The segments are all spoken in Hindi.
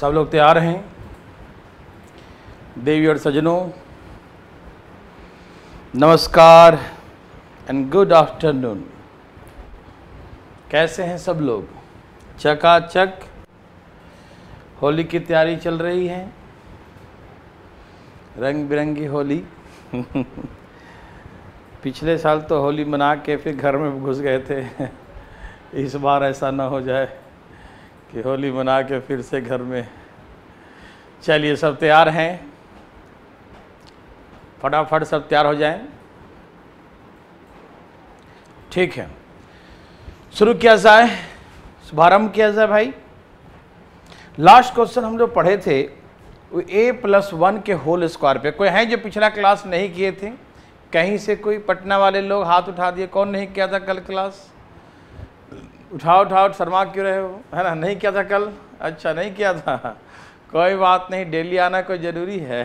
सब लोग तैयार हैं देवी और सजनों नमस्कार एंड गुड आफ्टरनून कैसे हैं सब लोग चकाचक होली की तैयारी चल रही है रंग बिरंगी होली पिछले साल तो होली मना के फिर घर में घुस गए थे इस बार ऐसा ना हो जाए कि होली मना के फिर से घर में चलिए सब तैयार हैं फटाफट सब तैयार हो जाएं ठीक है शुरू किया जाए शुभारंभ किया जाए भाई लास्ट क्वेश्चन हम जो पढ़े थे वो ए प्लस वन के होल स्क्वायर पे कोई हैं जो पिछला क्लास नहीं किए थे कहीं से कोई पटना वाले लोग हाथ उठा दिए कौन नहीं किया था कल क्लास उठाओ उठाओ शर्मा क्यों रहे हो है ना नहीं किया था कल अच्छा नहीं किया था कोई बात नहीं डेली आना कोई ज़रूरी है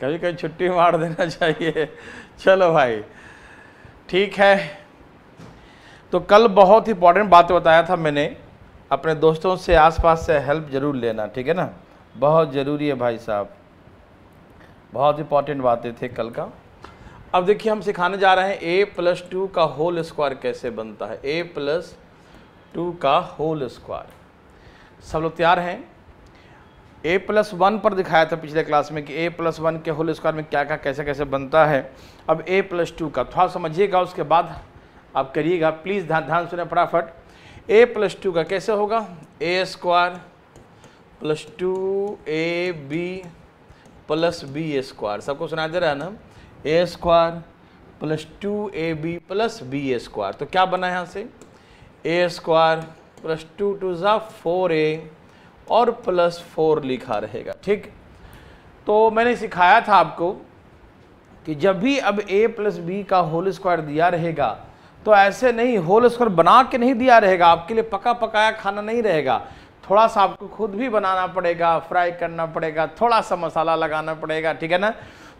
कभी कभी छुट्टी मार देना चाहिए चलो भाई ठीक है तो कल बहुत ही इंपॉर्टेंट बात बताया था मैंने अपने दोस्तों से आसपास से हेल्प ज़रूर लेना ठीक है ना बहुत ज़रूरी है भाई साहब बहुत इंपॉर्टेंट बातें थे कल का अब देखिए हम सिखाने जा रहे हैं ए प्लस टू का होल स्क्वायर कैसे बनता है ए प्लस टू का होल स्क्वायर सब लोग तैयार हैं ए प्लस वन पर दिखाया था पिछले क्लास में कि ए प्लस वन के होल स्क्वायर में क्या क्या कैसे कैसे बनता है अब ए प्लस टू का थोड़ा समझिएगा उसके बाद आप करिएगा प्लीज़ ध्यान ध्यान सुने फटाफट ए प्लस टू का कैसे होगा A square plus two A B plus B square सबको सुना दे रहा है ना A square plus two A B plus B square तो क्या बना यहाँ से A square plus two two ज़ा फोर ए और प्लस फोर लिखा रहेगा ठीक तो मैंने सिखाया था आपको कि जब भी अब ए प्लस बी का होल स्क्वायर दिया रहेगा तो ऐसे नहीं होल स्क्वायर बना के नहीं दिया रहेगा आपके लिए पका पकाया खाना नहीं रहेगा थोड़ा सा आपको खुद भी बनाना पड़ेगा फ्राई करना पड़ेगा थोड़ा सा मसाला लगाना पड़ेगा ठीक है ना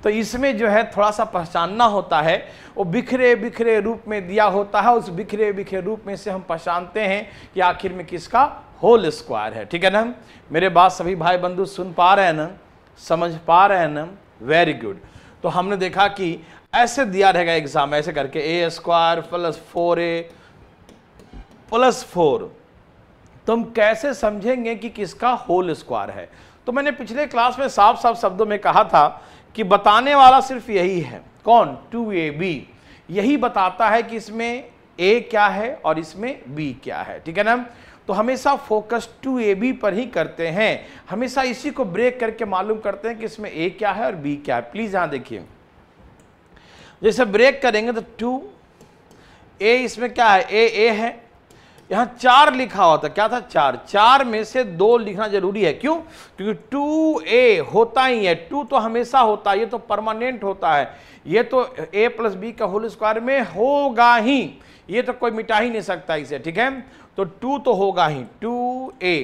तो इसमें जो है थोड़ा सा पहचानना होता है वो बिखरे बिखरे रूप में दिया होता है उस बिखरे बिखरे रूप में से हम पहचानते हैं कि आखिर में किसका होल स्क्वायर है ठीक है ना मेरे बात सभी भाई बंधु सुन पा रहे हैं न समझ पा रहे हैं न वेरी गुड तो हमने देखा कि ऐसे दिया रहेगा एग्जाम ऐसे करके A square plus four A plus four तो हम कैसे समझेंगे कि किसका होल स्क्वायर है तो मैंने पिछले क्लास में साफ साफ शब्दों में कहा था कि बताने वाला सिर्फ यही है कौन टू ए बी यही बताता है कि इसमें ए क्या है और इसमें बी क्या है ठीक है ना तो हमेशा फोकस टू ए बी पर ही करते हैं हमेशा इसी को ब्रेक करके मालूम करते हैं कि इसमें ए क्या है और बी क्या है प्लीज यहां देखिए जैसे ब्रेक करेंगे तो टू ए इसमें क्या है ए ए है यहां चार लिखा होता क्या था चार चार में से दो लिखना जरूरी है क्यों क्योंकि टू ए होता ही है टू तो हमेशा होता है ये तो परमानेंट होता है ये तो ए प्लस बी का होल स्क्वायर में होगा ही ये तो कोई मिटा ही नहीं सकता इसे ठीक है तो टू तो होगा ही टू ए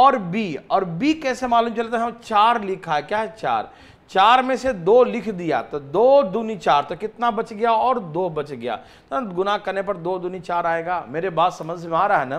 और बी और बी कैसे मालूम चलता है चार लिखा है क्या है चार चार में से दो लिख दिया तो दो दूनी चार तो कितना बच गया और दो बच गया तो गुना करने पर दो दूनी चार आएगा मेरे बात समझ में आ रहा है ना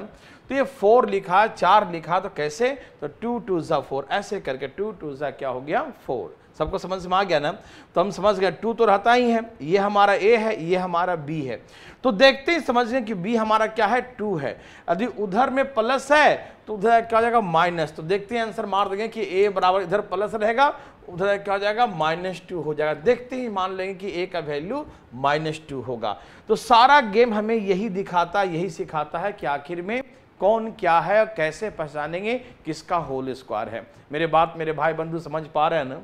तो ये फोर लिखा चार लिखा तो कैसे तो टू टू ज़ा फोर ऐसे करके टू टू ज़ा क्या हो गया फोर सबको समझ में आ गया ना तो हम समझ गए टू तो रहता ही है ये हमारा ए है ये हमारा बी है तो देखते ही समझ गए कि बी हमारा क्या है टू है यदि उधर में प्लस है तो उधर क्या हो जाएगा माइनस तो देखते हैं आंसर मार देंगे कि ए बराबर इधर प्लस रहेगा उधर क्या हो जाएगा माइनस टू हो जाएगा देखते ही मान लेंगे कि ए का वैल्यू माइनस टू होगा तो सारा गेम हमें यही दिखाता यही सिखाता है कि आखिर में कौन क्या है और कैसे पहचानेंगे किसका होल स्क्वायर है मेरे बात मेरे भाई बंधु समझ पा रहे हैं ना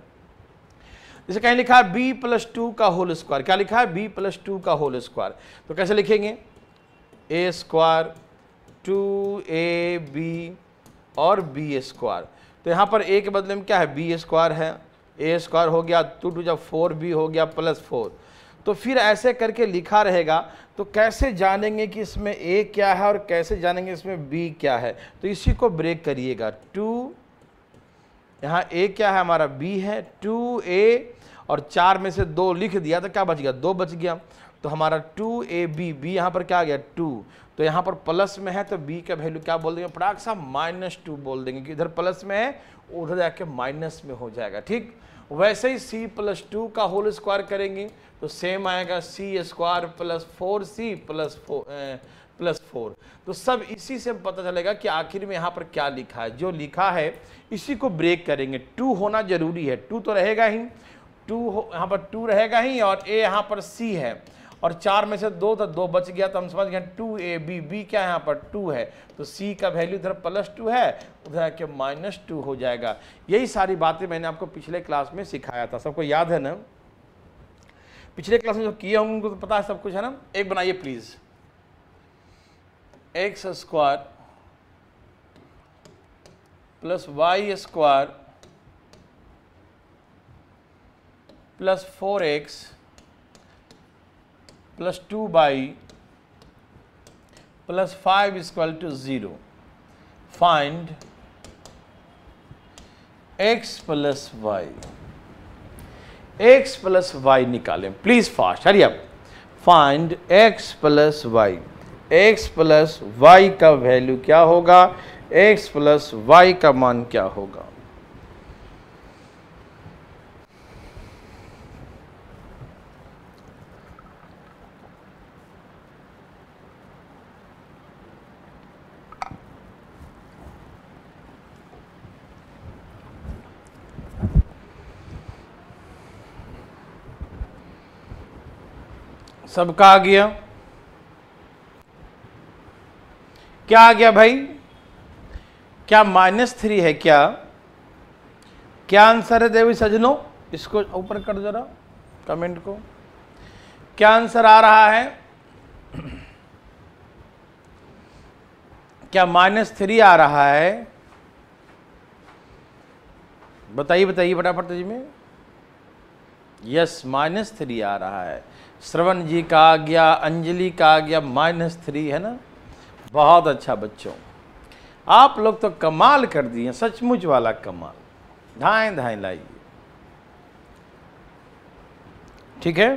जैसे कहीं लिखा है बी प्लस टू का होल स्क्वायर क्या लिखा है बी प्लस टू का होल स्क्वायर तो कैसे लिखेंगे A square two A B और बी स्क्वायर तो यहाँ पर ए के बदले में क्या है बी स्क्वायर है ए स्क्वायर हो गया टू टू जब फोर बी हो गया प्लस फोर तो फिर ऐसे करके लिखा रहेगा तो कैसे जानेंगे कि इसमें ए क्या है और कैसे जानेंगे इसमें बी क्या है तो इसी को ब्रेक करिएगा टू यहाँ ए क्या है हमारा बी है टू ए और चार में से दो लिख दिया तो क्या बच गया दो बच गया तो हमारा टू ए बी बी यहाँ पर क्या आ गया टू तो यहाँ पर प्लस में है तो बी का वैल्यू क्या बोल देंगे पटाख साहब माइनस टू बोल देंगे कि इधर प्लस में है उधर जाके माइनस में हो जाएगा ठीक वैसे ही सी प्लस टू का होल स्क्वायर करेंगे तो सेम आएगा C square plus four C plus four plus four तो सब इसी से पता चलेगा कि आखिर में यहाँ पर क्या लिखा है जो लिखा है इसी को ब्रेक करेंगे टू होना जरूरी है टू तो रहेगा ही टू यहाँ पर टू रहेगा ही और ए यहाँ पर सी है और चार में से दो तो दो बच गया तो हम समझ गए टू ए बी बी क्या है यहाँ पर टू है तो सी का वैल्यू इधर प्लस टू है उधर आके माइनस टू हो जाएगा यही सारी बातें मैंने आपको पिछले क्लास में सिखाया था सबको याद है ना पिछले क्लास में जो किए हूँ उनको तो पता है सब कुछ है ना एक बनाइए please X square plus Y square plus four X plus two Y plus five equal to zero find X plus Y X plus Y निकालें प्लीज़ फास्ट हरी अब find X plus Y X plus Y का वैल्यू क्या होगा एक्स प्लस वाई का मान क्या होगा सबका आ गया क्या आ गया भाई क्या माइनस थ्री है क्या क्या आंसर है देवी सजनो इसको ऊपर कर जरा कमेंट को क्या आंसर आ रहा है क्या माइनस थ्री आ रहा है बताइए बताइए फटाफट जी में यस माइनस थ्री आ रहा है श्रवण जी का आ गया अंजलि का आ गया माइनस थ्री है ना बहुत अच्छा बच्चों आप लोग तो कमाल कर दिए सचमुच वाला कमाल धाएं धाएं लाइए ठीक है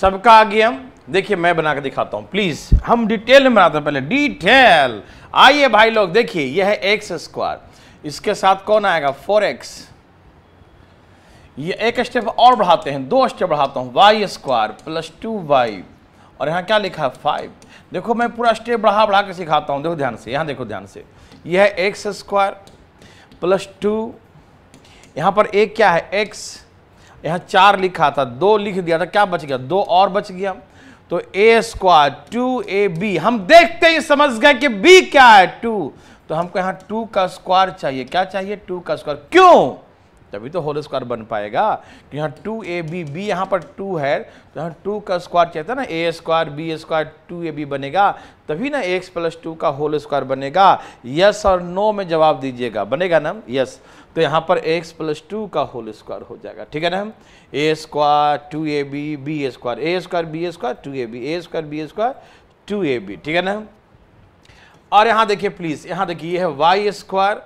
सबका आ हम देखिए मैं बना के दिखाता हूं प्लीज़ हम डिटेल में बनाते हैं पहले डिटेल आइए भाई लोग देखिए यह है एक्स स्क्वायर इसके साथ कौन आएगा फोर एक्स ये एक स्टेप और बढ़ाते हैं दो स्टेप बढ़ाता हूँ Y square plus two Y और यहाँ क्या लिखा है फाइव देखो मैं पूरा स्टेप बढ़ा बढ़ा के सिखाता हूँ देखो ध्यान से यहाँ देखो ध्यान से यह है एक्स स्क्वायर प्लस टू यहाँ पर एक क्या है एक्स यहाँ चार लिखा था दो लिख दिया था क्या बच गया दो और बच गया तो A square two A B हम देखते ही समझ गए कि बी क्या है टू तो हमको यहाँ टू का स्क्वायर चाहिए क्या चाहिए टू का स्क्वायर क्यों तभी तो होल स्क्वायर बन पाएगा कि यहाँ टू ए बी बी यहाँ पर टू है तो यहाँ टू का स्क्वायर चाहते है ना A square B square two A B बनेगा तभी ना एक्स प्लस टू का होल स्क्वायर बनेगा यस और नो में जवाब दीजिएगा बनेगा ना यस तो यहाँ पर एक्स प्लस टू का होल स्क्वायर हो जाएगा ठीक है ना हम A square two A B B square A square B square two A B A square B square two A B ठीक है ना और यहाँ देखिए प्लीज़ यहाँ देखिए ये है वाई स्क्वायर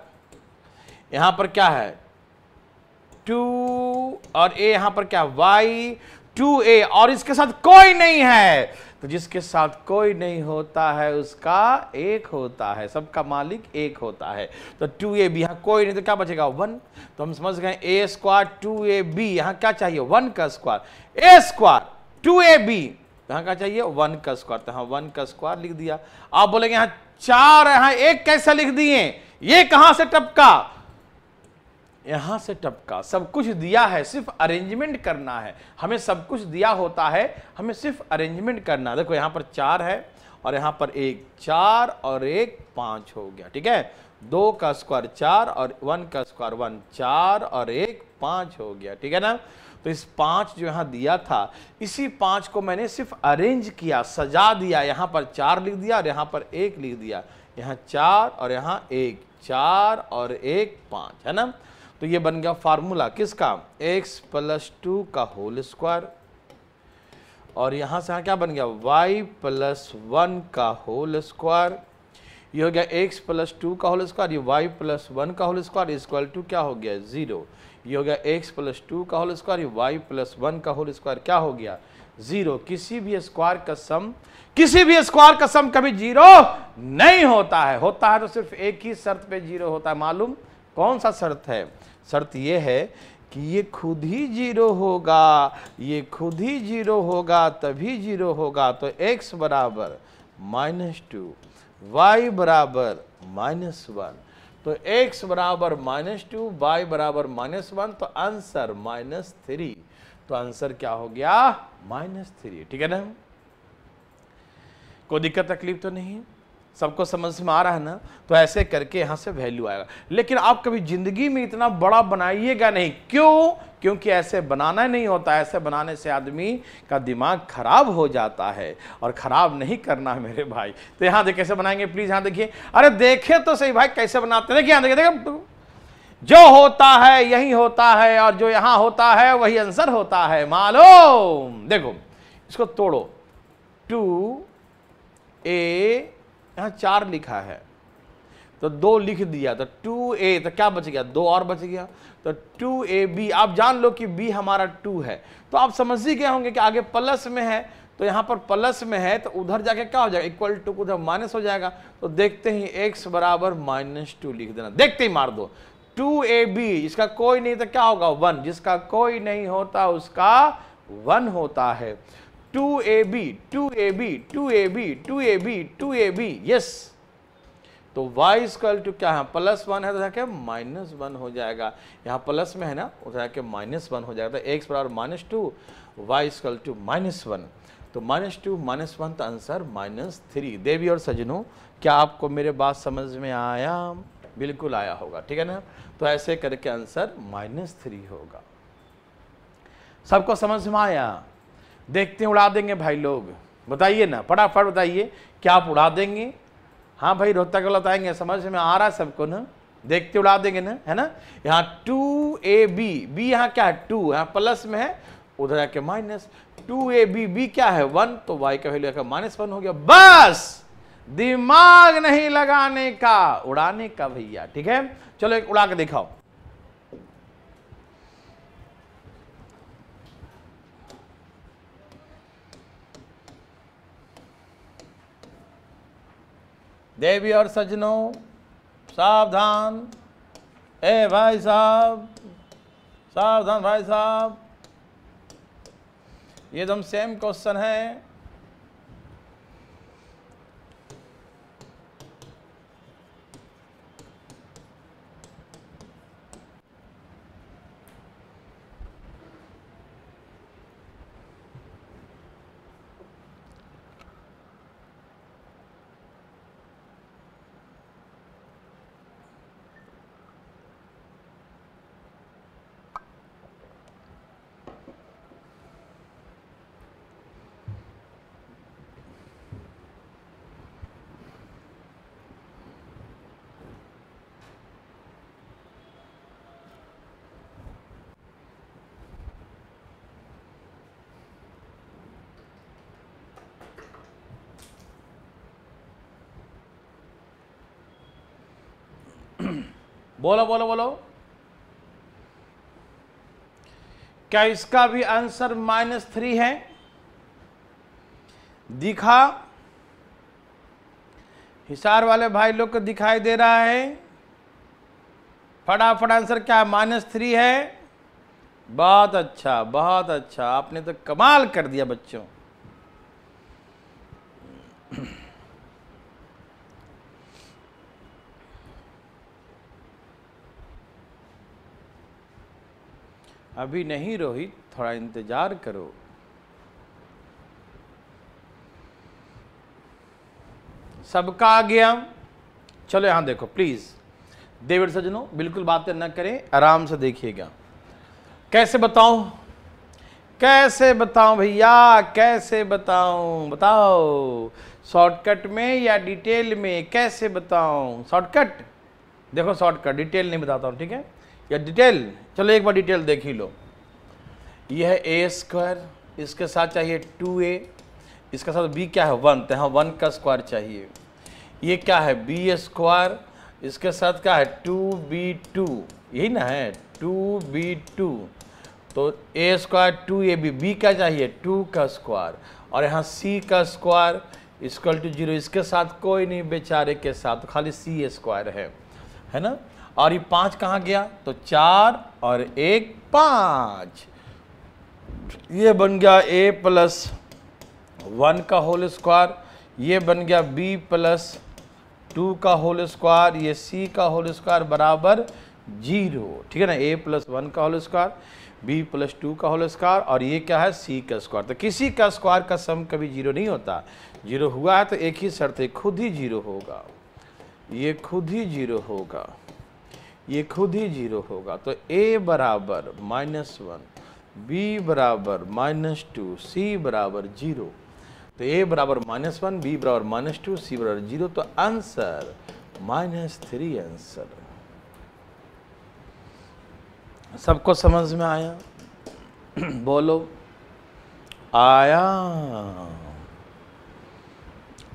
यहाँ पर क्या है टू और ए यहां पर क्या वाई टू ए और इसके साथ कोई नहीं है तो जिसके साथ कोई नहीं होता है उसका एक होता है सबका मालिक एक होता है तो टू ए बी यहां कोई नहीं तो क्या बचेगा वन तो हम समझ गए A square two A B यहां क्या चाहिए वन का square A square two A B यहां क्या चाहिए वन का स्क्वायर तो यहाँ वन का स्क्वायर लिख दिया आप बोलेंगे यहां चार यहां एक कैसे लिख दिए ये कहां से टपका यहाँ से टपका सब कुछ दिया है सिर्फ अरेंजमेंट करना है हमें सब कुछ दिया होता है हमें सिर्फ अरेंजमेंट करना देखो यहाँ पर चार है और यहाँ पर एक चार और एक पाँच हो गया ठीक है दो का स्क्वायर चार और वन का स्क्वायर वन चार और एक पाँच हो गया ठीक है ना तो इस पाँच जो यहाँ दिया था इसी पाँच को मैंने सिर्फ अरेंज किया सजा दिया यहाँ पर चार लिख दिया और यहाँ पर एक लिख दिया यहाँ चार और यहाँ एक चार और एक पाँच है ना तो ये बन गया फार्मूला किसका x प्लस टू का होल स्क्वायर और यहाँ से यहाँ क्या बन गया y प्लस वन का होल स्क्वायर ये हो गया x प्लस टू का होल स्क्वायर ये y प्लस वन का होल स्क्वायर स्क्वायर टू क्या हो गया ज़ीरो ये हो गया x प्लस टू का होल स्क्वायर ये y प्लस वन का होल स्क्वायर क्या हो गया ज़ीरो किसी भी स्क्वायर का सम किसी भी स्क्वायर का सम कभी जीरो नहीं होता है होता है तो सिर्फ एक ही शर्त पे जीरो होता है मालूम कौन सा शर्त है शर्त ये है कि ये खुद ही जीरो होगा ये खुद ही जीरो होगा तभी जीरो होगा तो x बराबर माइनस टू वाई बराबर माइनस वन तो x बराबर माइनस टू वाई बराबर माइनस वन तो आंसर माइनस थ्री तो आंसर क्या हो गया माइनस थ्री ठीक है ना कोई दिक्कत तकलीफ तो नहीं है सबको समझ में आ रहा है ना तो ऐसे करके यहाँ से वैल्यू आएगा लेकिन आप कभी ज़िंदगी में इतना बड़ा बनाइएगा नहीं क्यों क्योंकि ऐसे बनाना नहीं होता ऐसे बनाने से आदमी का दिमाग खराब हो जाता है और ख़राब नहीं करना है मेरे भाई तो यहाँ देखिए कैसे बनाएंगे प्लीज़ यहाँ देखिए अरे देखे तो सही भाई कैसे बनाते देखिए यहाँ देखिए देखिए जो होता है यही होता है और जो यहां होता है वही आंसर होता है मालूम देखो इसको तोड़ो टू ए यहाँ चार लिखा है तो दो लिख दिया तो टू ए तो क्या बच गया दो और बच गया तो टू ए बी आप जान लो कि बी हमारा टू है तो आप समझ ही गए होंगे कि आगे प्लस में है तो यहाँ पर प्लस में है तो उधर जाके क्या हो जाएगा इक्वल टू उधर माइनस हो जाएगा तो देखते ही एक्स बराबर माइनस टू लिख देना देखते ही मार दो टू ए बी इसका कोई नहीं तो क्या होगा वन जिसका कोई नहीं होता उसका वन होता है two two A A B B two A B two A B two A B yes तो वाई स्क्वायर टू क्या है प्लस वन है तो क्या माइनस वन हो जाएगा यहाँ प्लस में है ना उधर के माइनस वन हो जाएगा तो एक्स बराबर minus two Y square two minus one तो माइनस टू माइनस वन तो आंसर माइनस थ्री देवी और सजनों क्या आपको मेरे बात समझ में आया बिल्कुल आया होगा ठीक है ना तो ऐसे करके आंसर माइनस थ्री होगा सबको समझ में आया देखते हैं उड़ा देंगे भाई लोग बताइए ना फटाफट बताइए क्या आप उड़ा देंगे हाँ भाई रोहतक वाला बताएंगे समझ में आ रहा है सबको ना देखते उड़ा देंगे ना है ना यहाँ टू ए बी बी यहाँ क्या है टू यहाँ प्लस में है उधर आके minus two A B B क्या है वन तो वाई का वैल्यू माइनस वन हो गया बस दिमाग नहीं लगाने का उड़ाने का भैया ठीक है चलो एक उड़ा के दिखाओ देवी और सजनों सावधान ए भाई साहब सावधान भाई साहब ये एकदम सेम क्वेश्चन है बोलो बोलो बोलो क्या इसका भी आंसर माइनस थ्री है दिखा हिसार वाले भाई लोग को दिखाई दे रहा है फटाफट आंसर क्या है माइनस थ्री है बहुत अच्छा बहुत अच्छा आपने तो कमाल कर दिया बच्चों अभी नहीं रोहित थोड़ा इंतज़ार करो सबका आ गया चलो यहाँ देखो प्लीज़ देवर सजनो बिल्कुल बातें न करें आराम से देखिएगा कैसे बताऊं कैसे बताऊं भैया कैसे बताऊं बताओ शॉर्टकट में या डिटेल में कैसे बताऊं शॉर्टकट देखो शॉर्टकट डिटेल नहीं बताता हूँ ठीक है या डिटेल चलो एक बार डिटेल देख ही लो यह है ए स्क्वायर इसके साथ चाहिए टू ए इसके साथ बी क्या है वन तो यहाँ वन का स्क्वायर चाहिए ये क्या है बी स्क्वायर इसके साथ क्या है टू बी टू यही ना है टू बी टू तो A square two A B B का चाहिए टू का स्क्वायर और यहाँ सी का स्क्वायर इसक्वल टू जीरो इसके साथ कोई नहीं बेचारे के साथ खाली सी स्क्वायर है है ना और ये पाँच कहाँ गया तो चार और एक पाँच ये बन गया ए प्लस वन का होल स्क्वायर ये बन गया बी प्लस टू का होल स्क्वायर ये सी का होल स्क्वायर बराबर जीरो ठीक है ना ए प्लस वन का whole square B plus two का होल स्क्वायर और ये क्या है सी का स्क्वायर तो किसी का स्क्वायर का सम कभी जीरो नहीं होता जीरो हुआ है तो एक ही शर्त है खुद ही जीरो होगा ये खुद ही जीरो होगा ये खुद ही जीरो होगा तो ए बराबर माइनस वन बी बराबर माइनस टू सी बराबर जीरो तो ए बराबर माइनस वन बी बराबर माइनस टू सी बराबर जीरो तो आंसर माइनस थ्री आंसर सबको समझ में आया बोलो आया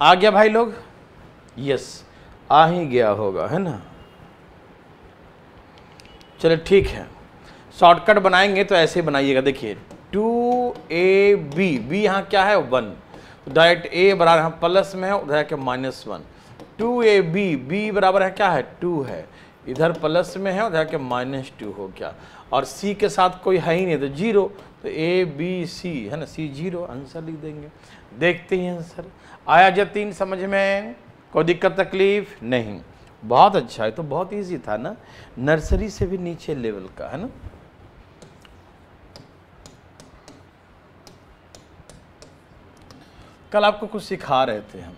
आ गया भाई लोग यस आ ही गया होगा है ना चलिए ठीक है शॉर्टकट बनाएंगे तो ऐसे बनाइएगा देखिए टू ए बी बी यहाँ क्या है वन तो डायरेक्ट ए बराबर यहाँ प्लस में है उधर के minus one two A B B बराबर है क्या है टू है इधर प्लस में है उधर के माइनस टू हो गया और सी के साथ कोई है ही नहीं तो जीरो तो ए बी सी है ना सी जीरो आंसर लिख देंगे देखते ही आंसर आया जब तीन समझ में कोई दिक्कत तकलीफ नहीं बहुत अच्छा है तो बहुत इजी था ना नर्सरी से भी नीचे लेवल का है ना कल आपको कुछ सिखा रहे थे हम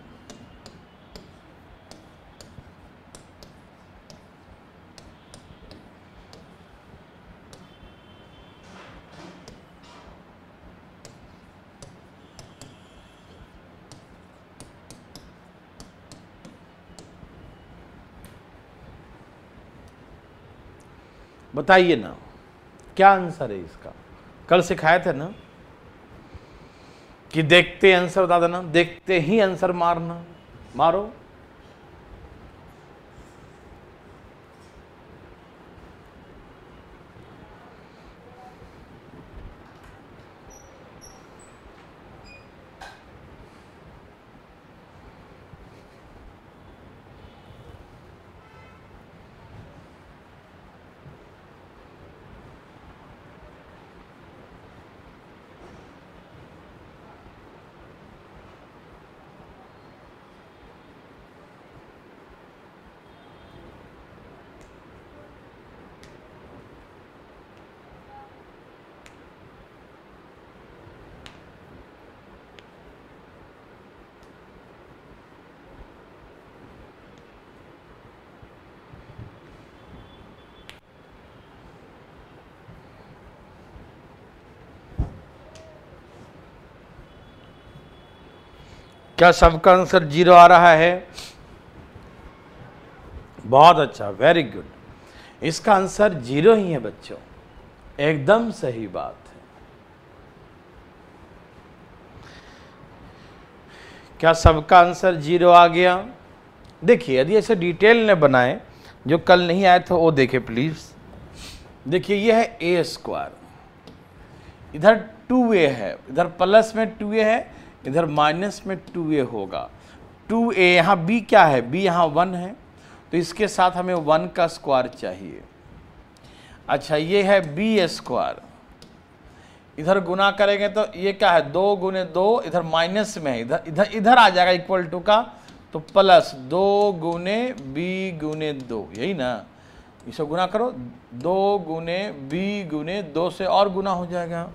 बताइए ना क्या आंसर है इसका कल सिखाए थे ना कि देखते आंसर बता देना देखते ही आंसर मारना मारो क्या सबका आंसर जीरो आ रहा है बहुत अच्छा वेरी गुड इसका आंसर जीरो ही है बच्चों एकदम सही बात है क्या सबका आंसर जीरो आ गया देखिए यदि ऐसे डिटेल ने बनाए जो कल नहीं आए थे वो देखे प्लीज़ देखिए ये है ए स्क्वायर इधर टू ए है इधर प्लस में टू ए है इधर माइनस में टू ए होगा टू ए यहाँ बी क्या है बी यहाँ वन है तो इसके साथ हमें वन का स्क्वायर चाहिए अच्छा ये है बी स्क्वायर इधर गुना करेंगे तो ये क्या है दो गुने दो इधर माइनस में है इधर इधर इधर आ जाएगा इक्वल टू का तो प्लस दो गुने बी गुने दो यही ना इसे गुना करो दो गुने बी गुने दो से और गुना हो जाएगा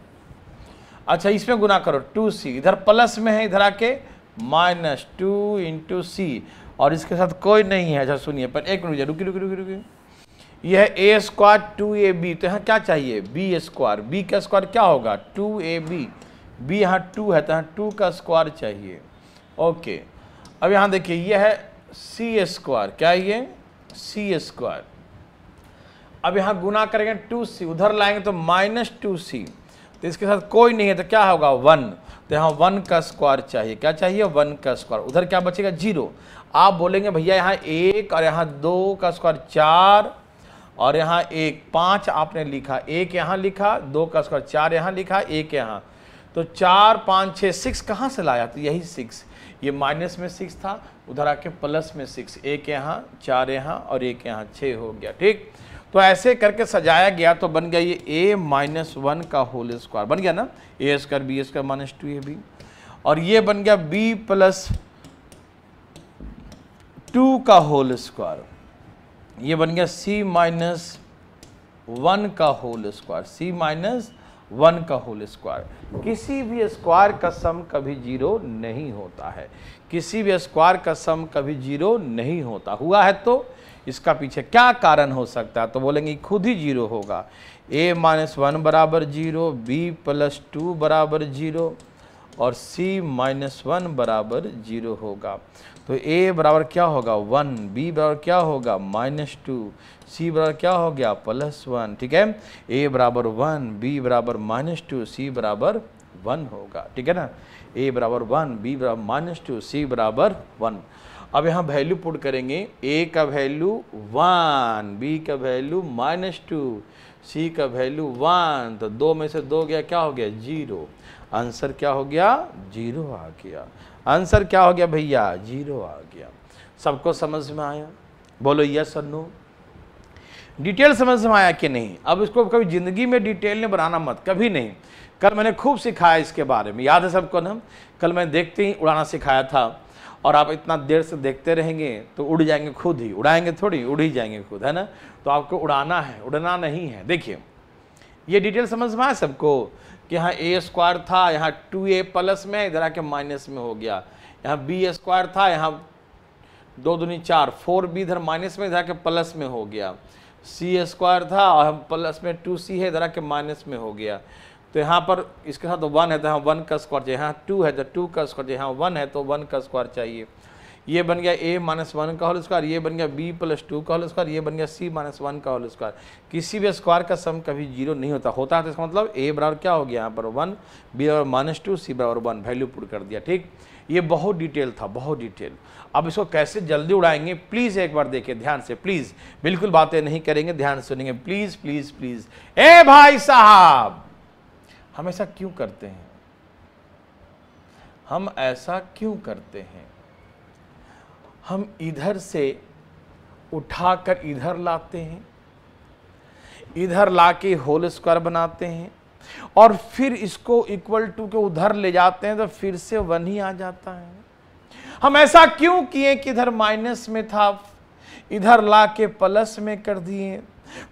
अच्छा इसमें गुना करो टू सी इधर प्लस में है इधर आके माइनस टू इंटू सी और इसके साथ कोई नहीं है अच्छा सुनिए पर एक मिनट रुकी रुकी रुकी रुकी यह A square two A B तो यहाँ क्या चाहिए बी स्क्वायर बी का स्क्वायर क्या होगा टू ए बी बी यहाँ टू है तो यहाँ टू का स्क्वायर चाहिए ओके अब यहाँ देखिए यह है सी स्क्वायर क्या ये सी स्क्वायर अब यहाँ गुना करेंगे टू सी उधर लाएंगे तो माइनस टू सी तो इसके साथ कोई नहीं है तो क्या होगा वन तो यहाँ वन का स्क्वायर चाहिए क्या चाहिए वन का स्क्वायर उधर क्या बचेगा जीरो आप बोलेंगे भैया यहाँ एक और यहाँ दो का स्क्वायर चार और यहाँ एक पाँच आपने लिखा एक यहाँ लिखा दो का स्क्वायर चार यहाँ लिखा एक यहाँ तो चार पाँच छः सिक्स कहाँ से लाया तो यही सिक्स ये माइनस में सिक्स था उधर आके प्लस में सिक्स एक यहाँ चार यहाँ और एक यहाँ छः हो गया ठीक तो ऐसे करके सजाया गया तो बन गया ये ए माइनस वन का होल स्क्वायर बन गया ना A square B square minus two A B और ये बन गया बी प्लस टू का होल स्क्वायर ये बन गया सी माइनस वन का whole square C minus one का होल स्क्वायर किसी भी स्क्वायर का सम कभी जीरो नहीं होता है किसी भी स्क्वायर का सम कभी जीरो नहीं होता हुआ है तो इसका पीछे क्या कारण हो सकता है तो बोलेंगे खुद ही जीरो होगा ए माइनस वन बराबर जीरो बी प्लस टू बराबर जीरो और c माइनस वन बराबर जीरो होगा तो a बराबर क्या होगा वन b बराबर क्या होगा माइनस टू सी बराबर क्या हो गया प्लस वन ठीक है a बराबर वन b बराबर माइनस टू सी बराबर वन होगा ठीक है ना a बराबर वन b बराबर माइनस टू सी बराबर वन अब यहाँ वैल्यू पुट करेंगे ए का वैल्यू वन बी का वैल्यू माइनस टू सी का वैल्यू वन तो दो में से दो गया क्या हो गया जीरो आंसर क्या हो गया जीरो आ गया आंसर क्या हो गया भैया जीरो आ गया सबको समझ में आया बोलो यस और नो डिटेल समझ में आया कि नहीं अब इसको कभी ज़िंदगी में डिटेल ने बनाना मत कभी नहीं कल मैंने खूब सिखाया इसके बारे में याद है सबको ना कल मैंने देखते ही उड़ाना सिखाया था और आप इतना देर से देखते रहेंगे तो उड़ जाएंगे खुद ही उड़ाएंगे थोड़ी उड़ ही जाएंगे खुद है ना तो आपको उड़ाना है उड़ना नहीं है देखिए ये डिटेल समझ में आए सबको कि यहाँ ए स्क्वायर था यहाँ टू ए प्लस में इधर आके माइनस में हो गया यहाँ बी स्क्वायर था यहाँ दो दूनी चार फोर बी इधर माइनस में इधर आके प्लस में हो गया सी स्क्वायर था और हम प्लस में टू सी है इधर आके माइनस में हो गया तो यहाँ पर इसके साथ वन है तो यहाँ वन का स्क्वायर चाहिए यहाँ टू है तो टू का स्क्वायर चाहिए यहाँ वन है तो वन का स्क्वायर चाहिए ये बन गया ए माइनस वन का होल स्क्वायर ये बन गया बी प्लस टू का होल स्क्वायर ये बन गया सी माइनस वन का होल स्क्वायर किसी भी स्क्वायर का सम कभी जीरो नहीं होता होता है तो इसका मतलब ए बराबर क्या हो गया यहाँ पर वन बी बराबर माइनस टू सी बराबर वन वैल्यू पुट कर दिया ठीक ये बहुत डिटेल था बहुत डिटेल अब इसको कैसे जल्दी उड़ाएंगे प्लीज़ एक बार देखिए ध्यान से प्लीज़ बिल्कुल बातें नहीं करेंगे ध्यान सुनेंगे प्लीज़ प्लीज़ प्लीज़ ए भाई साहब हम ऐसा क्यों करते हैं हम ऐसा क्यों करते हैं हम इधर से उठाकर इधर लाते हैं इधर लाके होल स्क्वायर बनाते हैं और फिर इसको इक्वल टू के उधर ले जाते हैं तो फिर से वन ही आ जाता है हम ऐसा क्यों किए कि इधर माइनस में था इधर ला के प्लस में कर दिए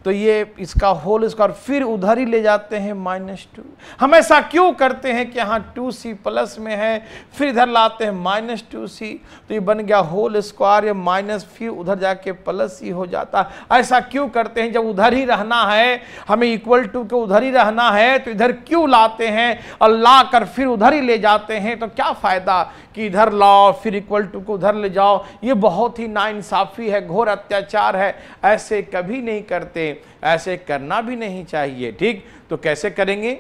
तो ये इसका होल स्क्वायर फिर उधर ही ले जाते हैं माइनस टू हम ऐसा क्यों करते हैं कि यहाँ टू सी प्लस में है फिर इधर लाते हैं माइनस टू सी तो ये बन गया होल स्क्वायर या माइनस फिर उधर जाके प्लस सी हो जाता ऐसा क्यों करते हैं जब उधर ही रहना है हमें इक्वल टू के उधर ही रहना है तो इधर क्यों लाते हैं और ला कर फिर उधर ही ले जाते हैं तो क्या फ़ायदा कि इधर लाओ फिर इक्वल टू को उधर ले जाओ ये बहुत ही नाइंसाफ़ी है घोर अत्याचार है ऐसे कभी नहीं करते करते ऐसे करना भी नहीं चाहिए ठीक तो कैसे करेंगे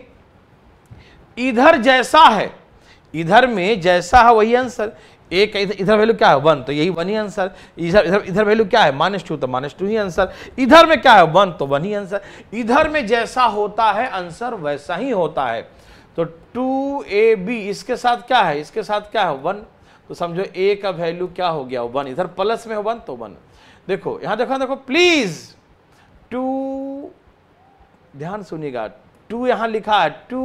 इधर जैसा है इधर में जैसा है वही आंसर एक इधर वैल्यू क्या है वन तो यही वन ही आंसर इधर इधर इधर वैल्यू क्या है माइनस टू तो माइनस टू ही आंसर इधर में क्या है वन तो वन ही आंसर इधर में जैसा होता है आंसर वैसा ही होता है तो टू ए बी इसके साथ क्या है इसके साथ क्या है वन तो समझो ए का वैल्यू क्या हो गया वन इधर प्लस में हो वन तो वन देखो यहां देखो देखो प्लीज़ टू ध्यान सुनिएगा टू यहां लिखा है two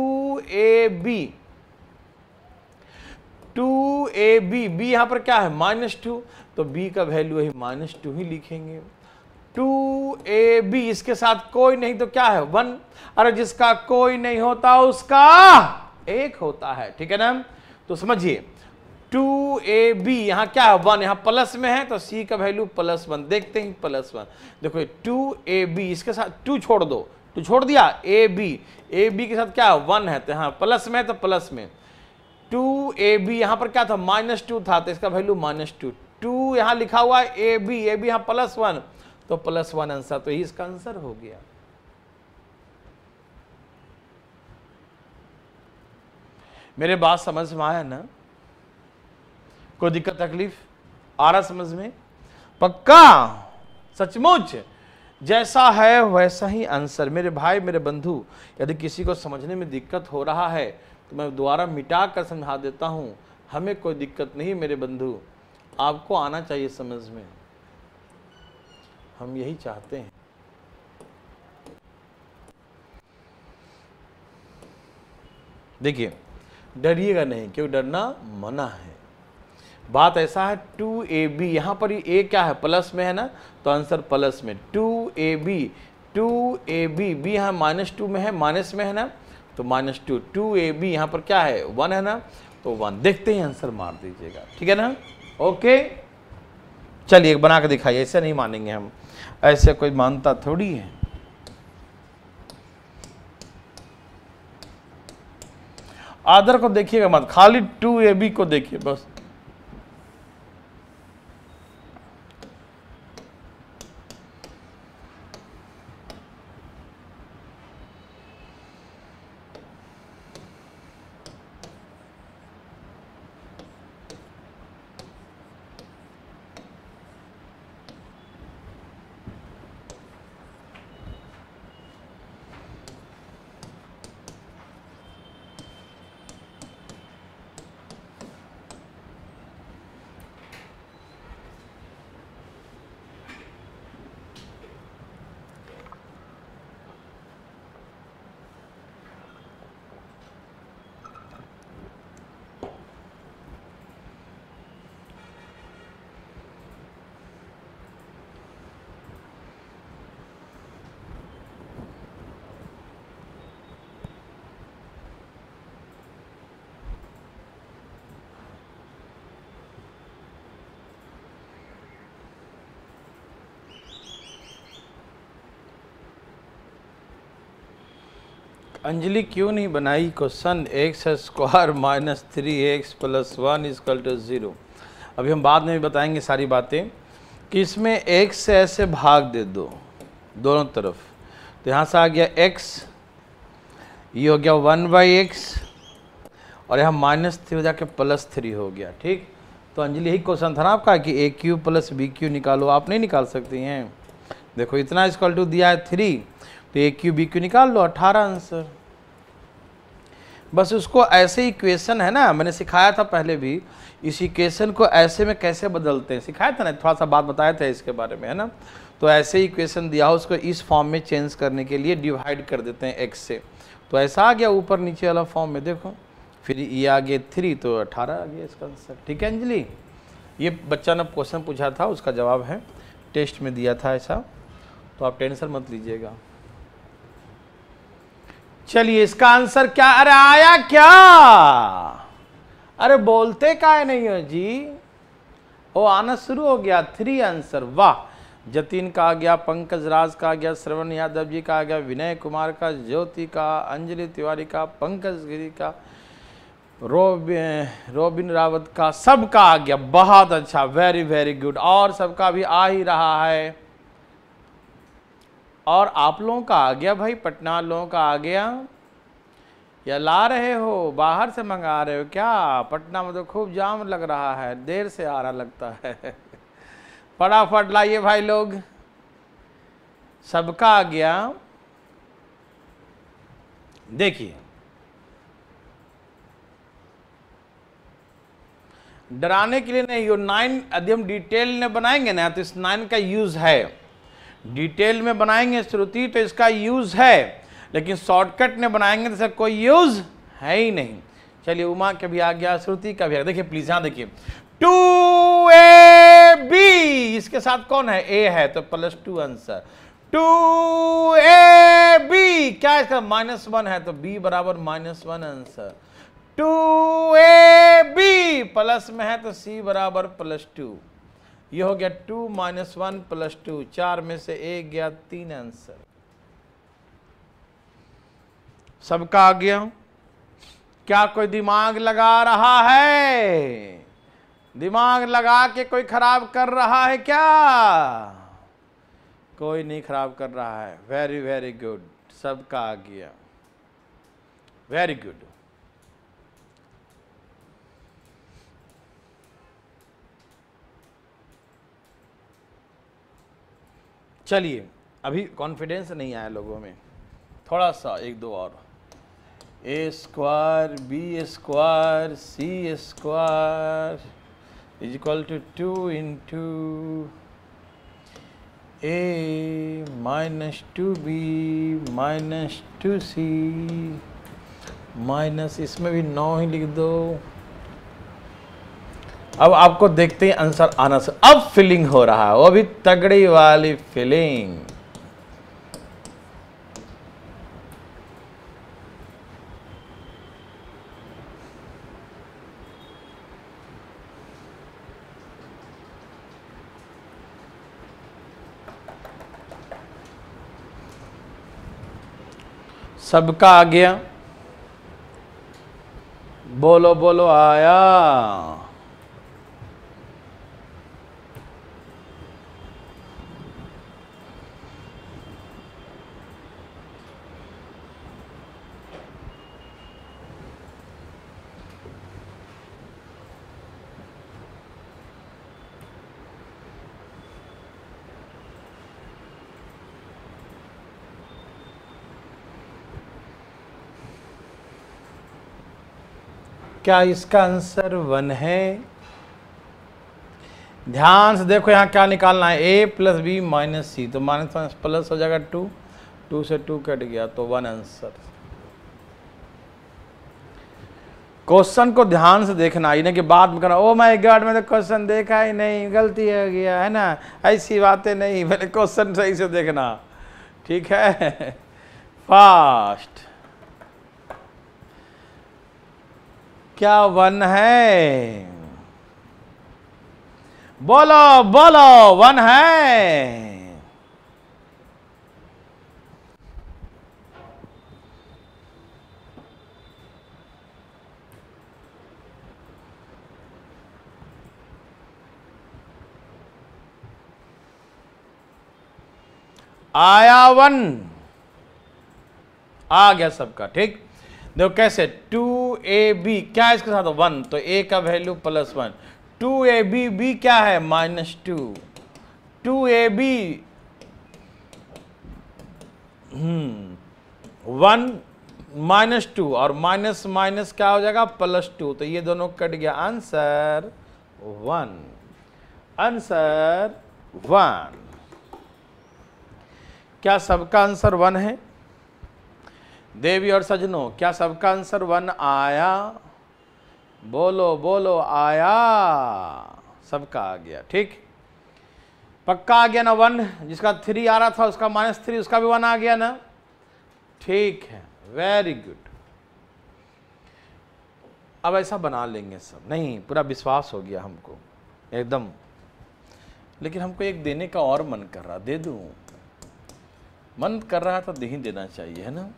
A B two A B B यहां पर क्या है माइनस टू तो बी का वैल्यू ही माइनस टू ही लिखेंगे टू ए बी इसके साथ कोई नहीं तो क्या है वन अरे जिसका कोई नहीं होता उसका एक होता है ठीक है ना तो समझिए टू ए बी यहाँ क्या है वन यहाँ प्लस में है तो सी का वैल्यू प्लस वन देखते हैं प्लस वन देखो टू ए बी इसके साथ टू छोड़ दो टू तो छोड़ दिया ए बी ए बी के साथ क्या है वन है तो यहाँ प्लस में है तो प्लस में टू ए बी यहाँ पर क्या था माइनस टू था तो इसका वैल्यू माइनस टू टू यहाँ लिखा हुआ है ए बी ए बी यहाँ प्लस वन तो प्लस वन आंसर तो ही इसका आंसर हो गया मेरे बात समझ में आया ना कोई दिक्कत तकलीफ आ रहा समझ में पक्का सचमुच जैसा है वैसा ही आंसर मेरे भाई मेरे बंधु यदि किसी को समझने में दिक्कत हो रहा है तो मैं दोबारा मिटा कर समझा देता हूँ हमें कोई दिक्कत नहीं मेरे बंधु आपको आना चाहिए समझ में हम यही चाहते हैं देखिए डरिएगा नहीं क्यों डरना मना है बात ऐसा है टू ए बी यहाँ पर ए क्या है प्लस में है ना तो आंसर प्लस में two A B two A B B यहाँ माइनस टू में है माइनस में है ना तो minus two two A B यहाँ पर क्या है वन है ना तो वन देखते ही आंसर मार दीजिएगा ठीक है ना ओके चलिए बना के दिखाइए ऐसे नहीं मानेंगे हम ऐसे कोई मानता थोड़ी है आदर को देखिएगा मत खाली टू ए बी को देखिए बस अंजलि क्यों नहीं बनाई question X square minus three X plus one equal to zero अभी हम बाद में भी बताएंगे सारी बातें कि इसमें एक्स से ऐसे भाग दे दो दोनों तरफ तो यहाँ से आ गया एक्स ये हो गया वन बाई एक्स और यहाँ माइनस थ्री हो जाके प्लस थ्री हो गया ठीक तो अंजलि यही क्वेश्चन था ना आपका कि A Q plus B Q निकालो आप नहीं निकाल सकती हैं देखो इतना इजकल टू दिया है थ्री तो ए क्यू बी क्यू निकाल लो अट्ठारह आंसर बस उसको ऐसे ही इक्वेशन है ना मैंने सिखाया था पहले भी इस इक्वेशन को ऐसे में कैसे बदलते हैं सिखाया था ना थोड़ा सा बात बताया था इसके बारे में है ना तो ऐसे ही इक्वेशन दिया हो उसको इस फॉर्म में चेंज करने के लिए डिवाइड कर देते हैं एक्स से तो ऐसा आ गया ऊपर नीचे वाला फॉर्म में देखो फिर ये e आ गया थ्री तो अठारह आ गया इसका आंसर ठीक है अंजलि ये बच्चा ने क्वेश्चन पूछा था उसका जवाब है टेस्ट में दिया था ऐसा तो आप टेंशन मत लीजिएगा चलिए इसका आंसर क्या अरे आया क्या अरे बोलते का है नहीं हो जी ओ आना शुरू हो गया थ्री आंसर वाह जतिन का आ गया पंकज राज का आ गया श्रवण यादव जी का आ गया विनय कुमार का ज्योति का अंजलि तिवारी का पंकज गिरी का रोबिन रोबिन रावत का सबका आ गया बहुत अच्छा वेरी वेरी गुड और सबका भी आ ही रहा है और आप लोगों का आ गया भाई पटना लोगों का आ गया या ला रहे हो बाहर से मंगा रहे हो क्या पटना में तो खूब जाम लग रहा है देर से आ रहा लगता है फटाफट लाइए भाई लोग सबका आ गया देखिए डराने के लिए नहीं यो नाइन यदि हम डिटेल में बनाएंगे ना तो इस नाइन का यूज़ है डिटेल में बनाएंगे श्रुति तो इसका यूज़ है लेकिन शॉर्टकट में बनाएंगे तो सर कोई यूज़ है ही नहीं चलिए उमा का भी आ गया श्रुति का भी आ देखिए प्लीज़ यहाँ देखिए टू ए बी इसके साथ कौन है ए है तो plus two answer two A B क्या इसका माइनस वन है तो बी बराबर minus one answer two A B plus में है तो सी बराबर प्लस टू ये हो गया two minus one plus two चार में से एक गया तीन आंसर सबका आ गया क्या कोई दिमाग लगा रहा है दिमाग लगा के कोई खराब कर रहा है क्या कोई नहीं खराब कर रहा है वेरी वेरी गुड सबका आ गया वेरी गुड चलिए अभी कॉन्फिडेंस नहीं आया लोगों में थोड़ा सा एक दो और A square B square C square is equal to two into A minus two B minus two C minus इसमें भी नौ ही लिख दो अब आपको देखते ही आंसर आना से अब फीलिंग हो रहा है वो भी तगड़ी वाली फीलिंग सबका आ गया बोलो बोलो आया क्या इसका आंसर वन है ध्यान से देखो यहाँ क्या निकालना है A plus B minus C तो माइनस प्लस हो जाएगा टू टू से टू कट गया तो वन आंसर क्वेश्चन को ध्यान से देखना इन्हें कि बाद में करना ओ माय गॉड मैंने क्वेश्चन तो देखा ही नहीं गलती हो गया है ना ऐसी बातें नहीं मैंने क्वेश्चन सही से देखना ठीक है फास्ट क्या वन है बोलो बोलो वन है आया वन आ गया सबका ठीक देखो कैसे टू ए बी क्या है इसके साथ वन तो ए का value plus one two A B B क्या है minus two two A B one minus two और माइनस माइनस क्या हो जाएगा प्लस टू तो ये दोनों कट गया आंसर वन आंसर वन क्या सबका आंसर वन है देवी और सजनों क्या सबका आंसर वन आया बोलो बोलो आया सबका आ गया ठीक पक्का आ गया ना वन जिसका थ्री आ रहा था उसका माइनस थ्री उसका भी वन आ गया ना ठीक है वेरी गुड अब ऐसा बना लेंगे सब नहीं पूरा विश्वास हो गया हमको एकदम लेकिन हमको एक देने का और मन कर रहा दे दूँ मन कर रहा था दे ही देना चाहिए है ना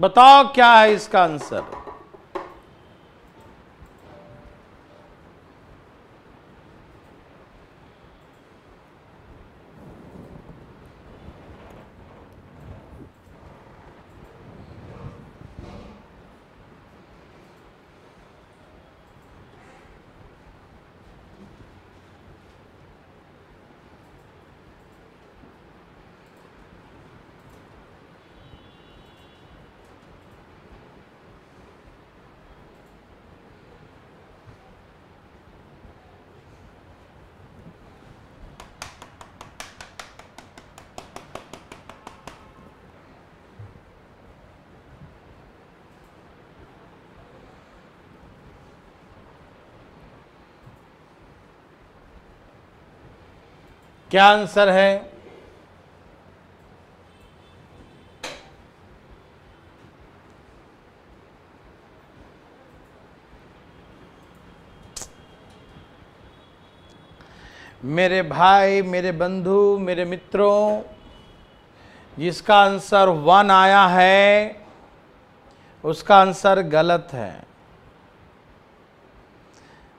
बताओ क्या है इसका आंसर क्या आंसर है मेरे भाई मेरे बंधु मेरे मित्रों जिसका आंसर वन आया है उसका आंसर गलत है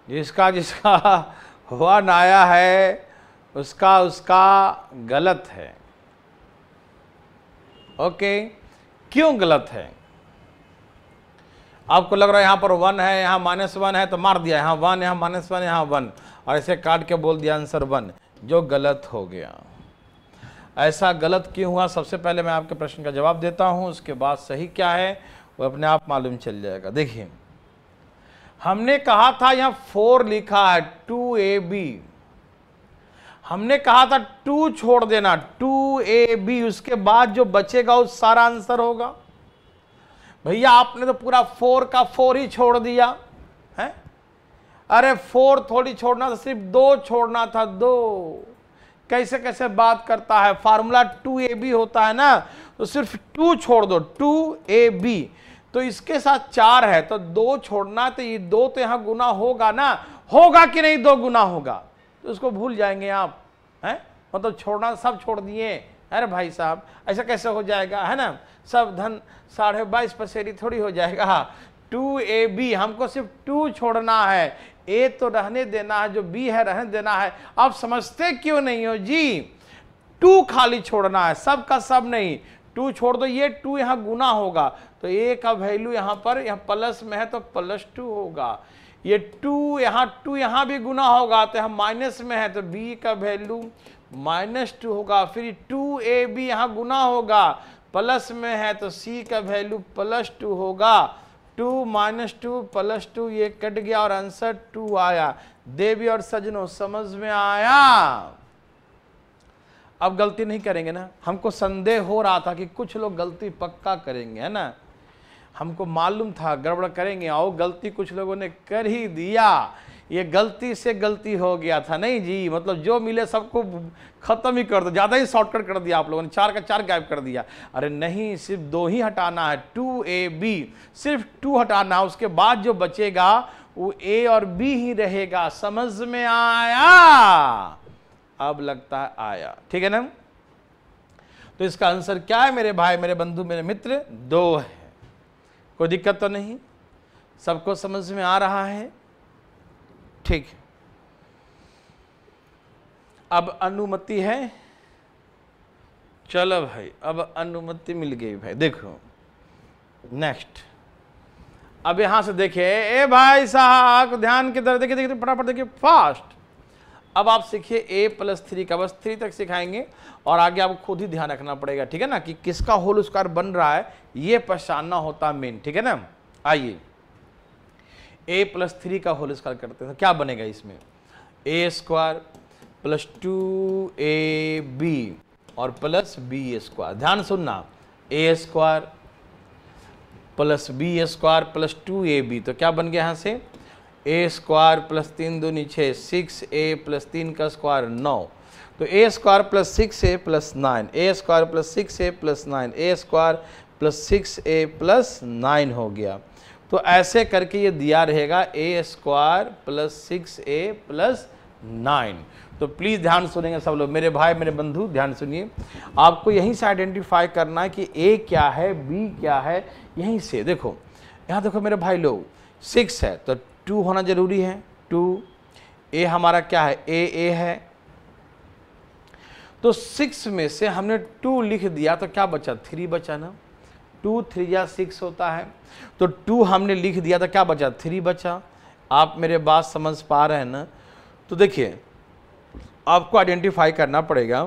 जिसका जिसका वन आया है उसका उसका गलत है ओके क्यों गलत है आपको लग रहा है यहां पर वन है यहां माइनस वन है तो मार दिया यहां वन यहां माइनस वन यहाँ वन और ऐसे काट के बोल दिया आंसर वन जो गलत हो गया ऐसा गलत क्यों हुआ सबसे पहले मैं आपके प्रश्न का जवाब देता हूँ उसके बाद सही क्या है वो अपने आप मालूम चल जाएगा देखिए हमने कहा था यहाँ फोर लिखा है टू ए बी हमने कहा था टू छोड़ देना टू ए बी उसके बाद जो बचेगा वो सारा आंसर होगा भैया आपने तो पूरा फोर का फोर ही छोड़ दिया है अरे फोर थोड़ी छोड़ना था सिर्फ दो छोड़ना था दो कैसे कैसे बात करता है फार्मूला टू ए बी होता है ना तो सिर्फ टू छोड़ दो टू ए बी तो इसके साथ चार है तो दो छोड़ना तो ये दो तो यहाँ गुना होगा ना होगा कि नहीं दो गुना होगा तो उसको भूल जाएंगे आप हैं मतलब छोड़ना सब छोड़ दिए अरे भाई साहब ऐसा कैसे हो जाएगा है ना सब धन साढ़े बाईस पसेरी थोड़ी हो जाएगा टू ए बी हमको सिर्फ टू छोड़ना है ए तो रहने देना है जो बी है रहने देना है आप समझते क्यों नहीं हो जी टू खाली छोड़ना है सब का सब नहीं टू छोड़ दो ये टू यहाँ गुना होगा तो ए का वैल्यू यहाँ पर यहाँ प्लस में है तो प्लस टू होगा ये टू यहाँ टू यहाँ भी गुना होगा तो हम माइनस में है तो बी का वैल्यू माइनस टू होगा फिर टू ए बी यहाँ गुना होगा प्लस में है तो सी का वैल्यू प्लस टू होगा two minus two plus two ये कट गया और आंसर टू आया देवी और सजनों समझ में आया अब गलती नहीं करेंगे ना हमको संदेह हो रहा था कि कुछ लोग गलती पक्का करेंगे है ना हमको मालूम था गड़बड़ करेंगे आओ गलती कुछ लोगों ने कर ही दिया ये गलती से गलती हो गया था नहीं जी मतलब जो मिले सबको ख़त्म ही कर दो ज़्यादा ही शॉर्टकट कर दिया आप लोगों ने चार का चार गायब कर दिया अरे नहीं सिर्फ दो ही हटाना है टू ए बी सिर्फ टू हटाना है उसके बाद जो बचेगा वो ए और बी ही रहेगा समझ में आया अब लगता है आया ठीक है ना तो इसका आंसर क्या है मेरे भाई मेरे बंधु मेरे मित्र दो है कोई दिक्कत तो नहीं सबको समझ में आ रहा है ठीक अब अनुमति है चलो भाई अब अनुमति मिल गई भाई देखो नेक्स्ट अब यहां से देखे ए भाई साहब ध्यान की तरफ देखिए देखिए फटाफट देखिए फास्ट अब आप सीखिए ए प्लस थ्री का बस थ्री तक सिखाएंगे और आगे आपको खुद ही ध्यान रखना पड़ेगा ठीक है ना कि किसका होल स्क्वायर बन रहा है ये पहचानना होता मेन ठीक है ना आइए ए प्लस थ्री का होल स्क्वायर करते हैं तो क्या बनेगा इसमें A square plus two A B और प्लस बी स्क्वायर ध्यान सुनना A square plus B square plus two A B तो क्या बन गया यहाँ से ए स्क्वायर प्लस तीन दूनी छः सिक्स ए प्लस तीन का स्क्वायर नौ तो A square plus six A plus nine A square plus six A plus nine A square plus six A plus nine हो गया तो ऐसे करके ये दिया रहेगा A square plus six A plus nine तो प्लीज़ ध्यान सुनेंगे सब लोग मेरे भाई मेरे बंधु ध्यान सुनिए आपको यहीं से आइडेंटिफाई करना है कि ए क्या है बी क्या है यहीं से देखो यहाँ देखो मेरे भाई लोग सिक्स है तो टू होना ज़रूरी है टू ए हमारा क्या है ए ए है तो सिक्स में से हमने टू लिख दिया तो क्या बचा थ्री बचा ना टू थ्री या सिक्स होता है तो टू हमने लिख दिया तो क्या बचा थ्री बचा आप मेरे बात समझ पा रहे हैं ना तो देखिए आपको आइडेंटिफाई करना पड़ेगा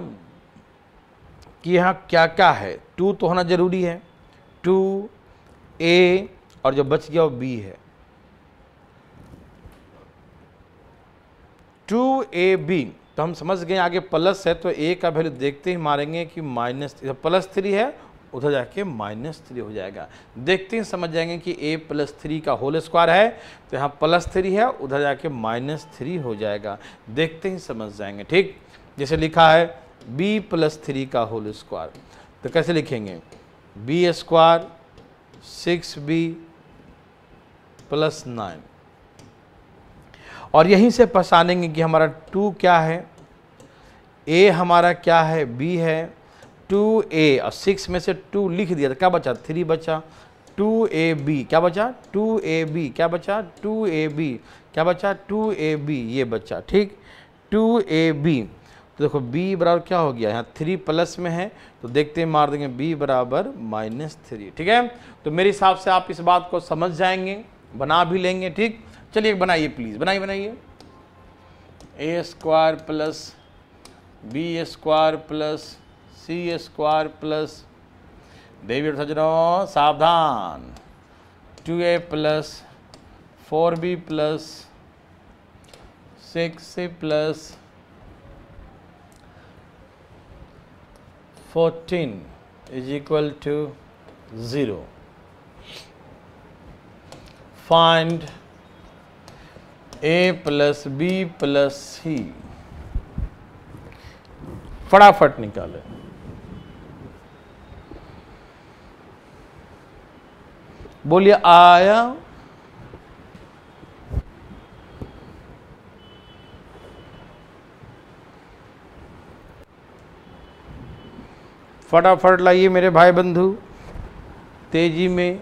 कि यहाँ क्या क्या है टू तो होना ज़रूरी है टू ए और जो बच गया वो बी है टू ए बी तो हम समझ गए आगे प्लस है तो ए का वैल्यू देखते ही मारेंगे कि माइनस प्लस थ्री है उधर जाके माइनस थ्री हो जाएगा देखते ही समझ जाएंगे कि ए प्लस थ्री का होल स्क्वायर है तो यहाँ प्लस थ्री है उधर जाके माइनस थ्री हो जाएगा देखते ही समझ जाएंगे ठीक जैसे लिखा है बी प्लस थ्री का होल स्क्वायर तो कैसे लिखेंगे B square six B plus nine और यहीं से पहचानेंगे कि हमारा टू क्या है ए हमारा क्या है बी है टू ए और सिक्स में से टू लिख दिया था तो क्या बचा थ्री बचा टू ए बी क्या बचा टू ए बी क्या बचा टू ए बी क्या बचा टू ए बी ये बचा ठीक टू ए बी तो देखो b बराबर क्या हो गया यहाँ थ्री प्लस में है तो देखते हैं मार देंगे b बराबर माइनस थ्री ठीक है तो मेरे हिसाब से आप इस बात को समझ जाएंगे बना भी लेंगे ठीक चलिए बनाइए प्लीज़ बनाइए बनाइए A square plus B square plus C square plus देवी सजनों सावधान two A plus four B plus six plus fourteen is equal to zero find A plus B plus C फटाफट निकाले बोलिए आया फटाफट लाइए मेरे भाई बंधु तेजी में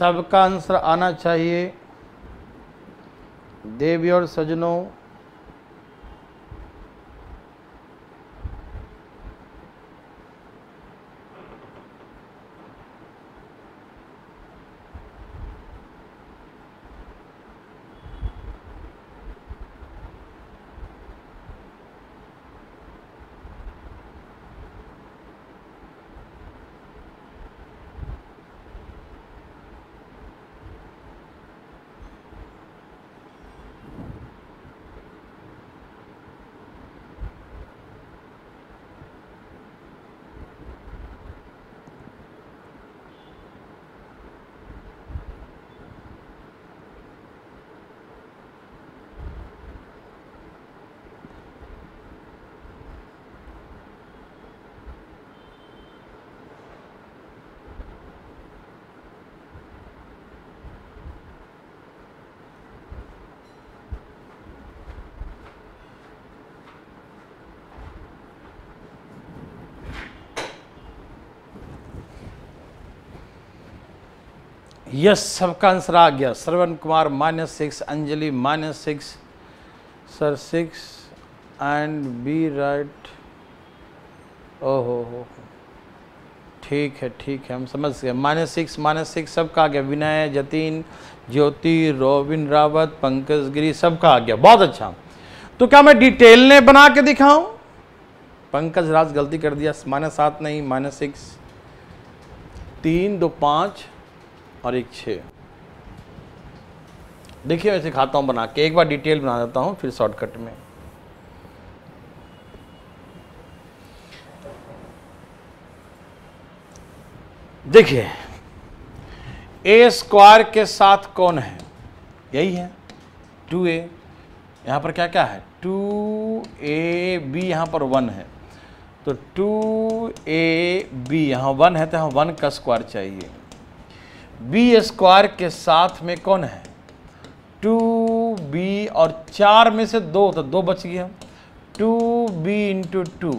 सबका आंसर आना चाहिए देवी और सजनों यस सबका आंसर आ गया Shravan Kumar minus six Anjali minus six sir six and B right ओहो हो ठीक है ठीक है हम समझ गए माइनस सिक्स माइनस सिक्स सबका आ गया विनय जतिन ज्योति रोबिन रावत पंकज गिरी सबका आ गया बहुत अच्छा तो क्या मैं डिटेल ने बना के दिखाऊं पंकज राज गलती कर दिया माइनस सात नहीं माइनस सिक्स तीन दो पाँच और एक छः देखिए मैं सिखाता हूँ बना के एक बार डिटेल बना देता हूँ फिर शॉर्टकट में देखिए ए स्क्वायर के साथ कौन है यही है टू ए यहाँ पर क्या क्या है टू ए बी यहाँ पर वन है तो टू ए बी यहाँ वन है तो यहाँ वन का स्क्वायर चाहिए बी स्क्वायर के साथ में कौन है टू बी और चार में से दो तो दो बच गया two B into two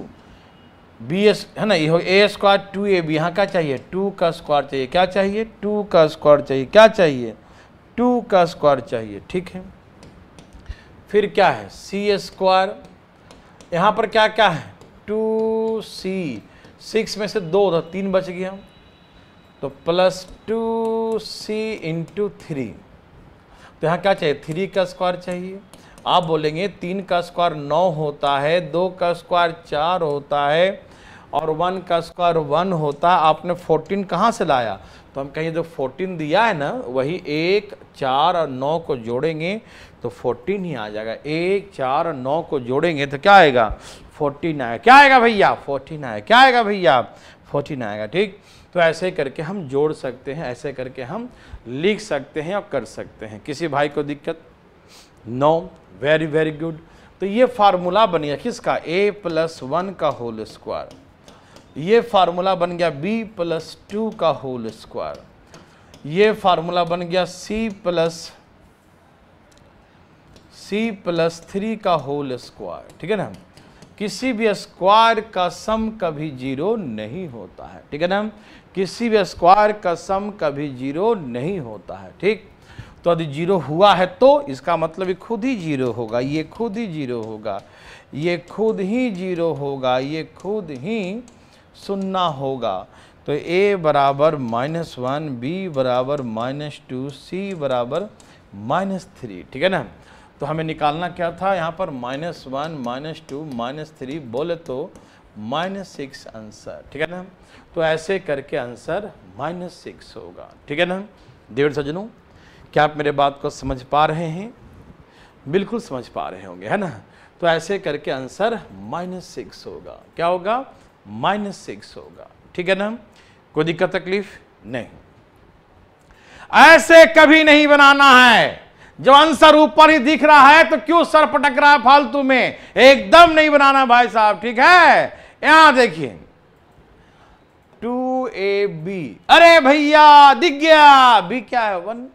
B एस है ना ये हो A square two A B यहाँ क्या चाहिए टू का स्क्वायर चाहिए क्या चाहिए टू का स्क्वायर चाहिए क्या चाहिए टू का स्क्वायर चाहिए ठीक है फिर क्या है सी स्क्वायर यहाँ पर क्या क्या है टू सी सिक्स में से दो था तो तीन बच गया तो plus two C into three तो यहाँ क्या चाहिए थ्री का स्क्वायर चाहिए आप बोलेंगे तीन का स्क्वायर नौ होता है दो का स्क्वायर चार होता है और वन का स्क्वायर वन होता है आपने फोर्टीन कहाँ से लाया तो हम कहीं जो फोर्टीन दिया है ना वही एक चार और नौ को जोड़ेंगे तो फोर्टीन ही आ जाएगा एक चार और नौ को जोड़ेंगे तो क्या आएगा फोर्टीन आएगा क्या आएगा भैया फोर्टीन आएगा क्या आएगा भैया फोर्टीन आएगा ठीक तो ऐसे करके हम जोड़ सकते हैं ऐसे करके हम लिख सकते हैं और कर सकते हैं किसी भाई को दिक्कत नो वेरी वेरी गुड तो ये फार्मूला बन गया किसका ए प्लस वन का होल स्क्वायर ये फार्मूला बन गया बी प्लस टू का होल स्क्वायर ये फार्मूला बन गया C plus C plus three का होल स्क्वायर ठीक है ना किसी भी स्क्वायर का सम कभी जीरो नहीं होता है ठीक है ना किसी भी स्क्वायर का सम कभी जीरो नहीं होता है ठीक तो यदि जीरो हुआ है तो इसका मतलब ये खुद ही जीरो होगा ये खुद ही जीरो होगा ये खुद ही जीरो होगा ये खुद ही सुनना होगा तो a बराबर माइनस वन बी बराबर माइनस टू सी बराबर माइनस थ्री ठीक है ना तो हमें निकालना क्या था यहाँ पर minus one minus two minus three बोले तो माइनस सिक्स आंसर ठीक है ना तो ऐसे करके आंसर माइनस सिक्स होगा ठीक है ना देवर सजनों क्या आप मेरे बात को समझ पा रहे हैं बिल्कुल समझ पा रहे होंगे है ना तो ऐसे करके आंसर माइनस सिक्स होगा क्या होगा माइनस सिक्स होगा ठीक है ना कोई दिक्कत तकलीफ नहीं ऐसे कभी नहीं बनाना है जब आंसर ऊपर ही दिख रहा है तो क्यों सर पटक रहा है फालतू में एकदम नहीं बनाना भाई साहब ठीक है यहां देखिए टू ए बी अरे भैया दिख गया बी क्या है वन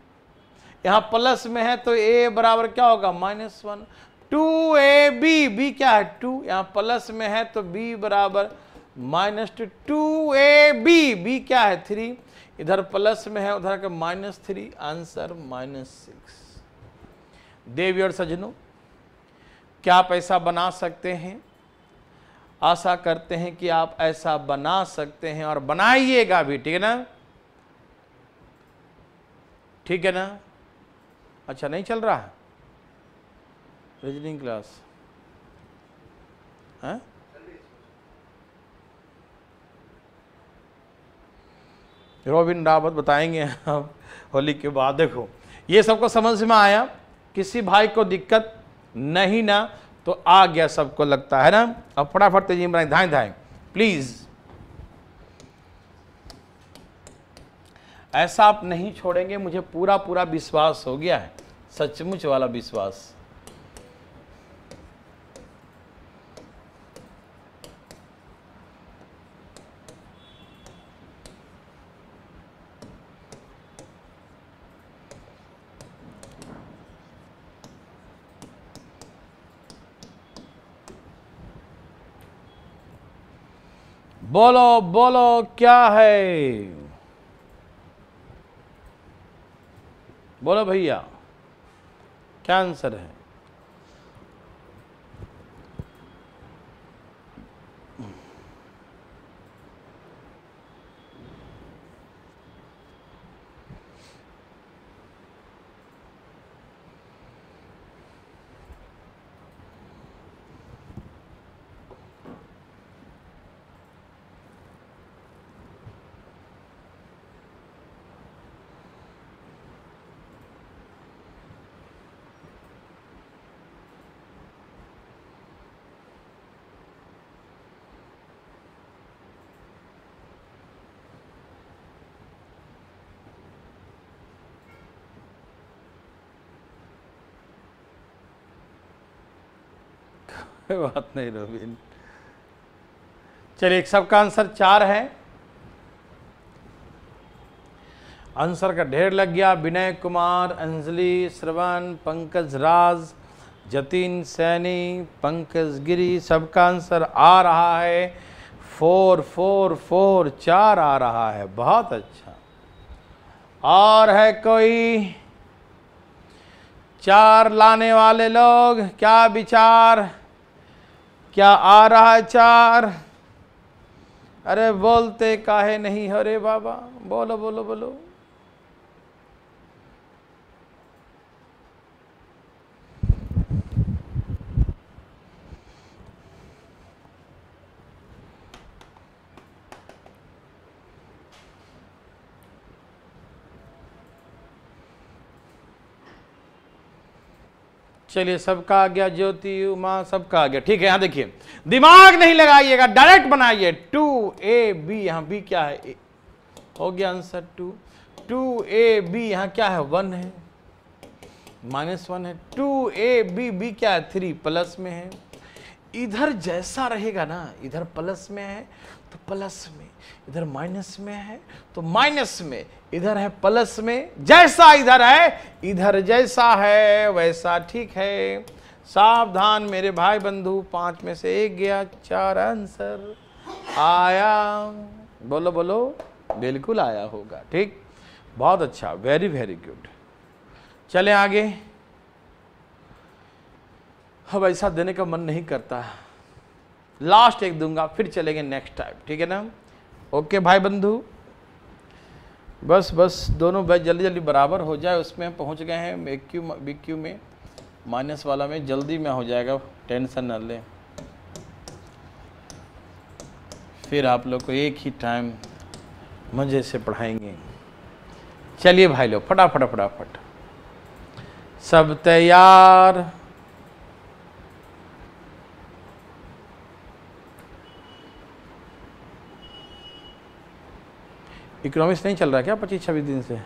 यहां प्लस में है तो ए बराबर क्या होगा minus one two A B B क्या है टू यहां प्लस में है तो बी बराबर minus two two A B B क्या है थ्री इधर प्लस में है उधर का minus three answer minus six देवी और सजनों क्या पैसा बना सकते हैं आशा करते हैं कि आप ऐसा बना सकते हैं और बनाइएगा भी ठीक है ना ठीक है ना अच्छा नहीं चल रहा है रीजनिंग क्लास है रोबिन रावत बताएंगे आप होली के बाद देखो ये सबको समझ में आया किसी भाई को दिक्कत नहीं ना तो आ गया सबको लगता है ना अब फटाफट तेजी बनाए धाएं धाएं प्लीज़ ऐसा आप नहीं छोड़ेंगे मुझे पूरा पूरा विश्वास हो गया है सचमुच वाला विश्वास बोलो बोलो क्या है बोलो भैया क्या आंसर है कोई बात नहीं रोबिन चलिए सबका आंसर चार है आंसर का ढेर लग गया विनय कुमार अंजलि श्रवण पंकज राज जतिन सैनी पंकज गिरी सबका आंसर आ रहा है फोर फोर फोर चार आ रहा है बहुत अच्छा और है कोई चार लाने वाले लोग क्या विचार क्या आ रहा है चार अरे बोलते काहे नहीं अरे बाबा बोलो बोलो बोलो चलिए सबका आ गया ज्योति उमा सबका आ गया ठीक है यहां देखिए दिमाग नहीं लगाइएगा डायरेक्ट बनाइए टू ए बी यहां बी क्या है ए हो गया answer two two A B यहां क्या है वन है माइनस वन है टू ए बी बी क्या है थ्री प्लस में है इधर जैसा रहेगा ना इधर प्लस में है तो प्लस में इधर माइनस में है तो माइनस में इधर है प्लस में जैसा इधर है इधर जैसा है वैसा ठीक है सावधान मेरे भाई बंधु पांच में से एक गया चार आंसर आया बोलो बोलो बिल्कुल आया होगा ठीक बहुत अच्छा वेरी वेरी गुड चले आगे अब ऐसा देने का मन नहीं करता लास्ट एक दूंगा फिर चलेंगे नेक्स्ट टाइम ठीक है ना ओके भाई बंधु बस बस दोनों बस जल्दी जल्दी बराबर हो जाए उसमें पहुंच गए हैं एक क्यू बी क्यू में माइनस वाला में जल्दी में हो जाएगा टेंशन न लें फिर आप लोग को एक ही टाइम मज़े से पढ़ाएंगे चलिए भाई लोग फटाफट फटाफट सब तैयार इकोनॉमिक्स नहीं चल रहा क्या पच्चीस छब्बीस दिन से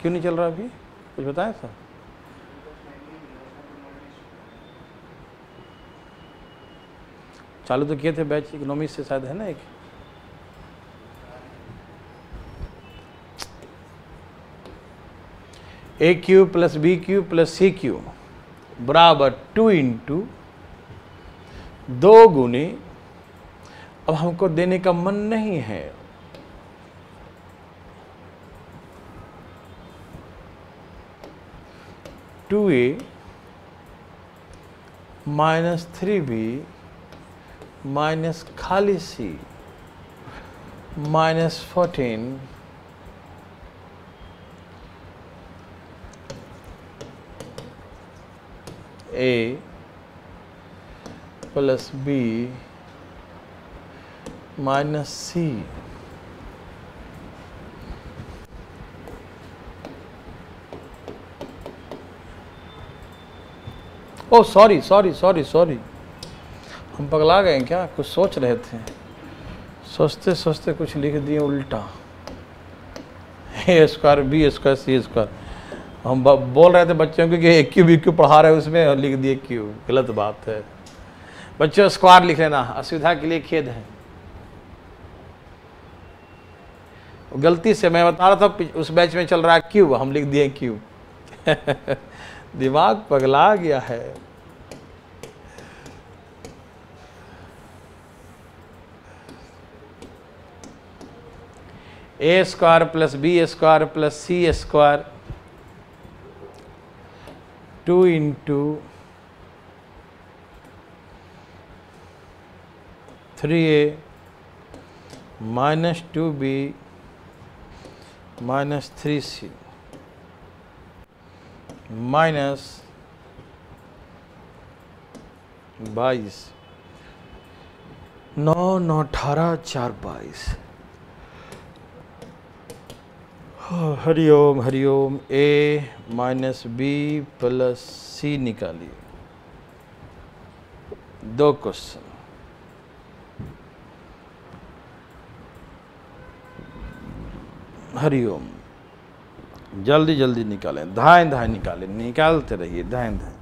क्यों नहीं चल रहा अभी कुछ बताएं सर चालू तो किए थे बैच इकोनॉमिक्स से शायद है ना एक A Q plus B Q plus C Q बराबर टू इंटू दो गुने अब हमको देने का मन नहीं है two A minus three B minus खाली C minus fourteen A plus B minus C. Oh sorry sorry sorry sorry हम पगला गए क्या कुछ सोच रहे थे सोचते सोचते कुछ लिख दिए उल्टा A square B square C square हम बोल रहे थे बच्चों को कि एक क्यूब एक क्यूब पढ़ा रहे उसमें लिख दिए क्यूब गलत बात है बच्चों स्क्वायर लिख लेना असुविधा के लिए खेद है गलती से मैं बता रहा था उस बैच में चल रहा है क्यूब हम लिख दिए क्यू दिमाग पगला गया है A square plus B square plus C square two into three A minus two B minus three C minus बाईस नौ नौ अठारह चार बाईस हरिओम हरिओम A minus B plus C निकालिए दो क्वेश्चन हरिओम जल्दी जल्दी निकालें धाएँ धाएँ निकालें निकालते रहिए धाएँ धाएँ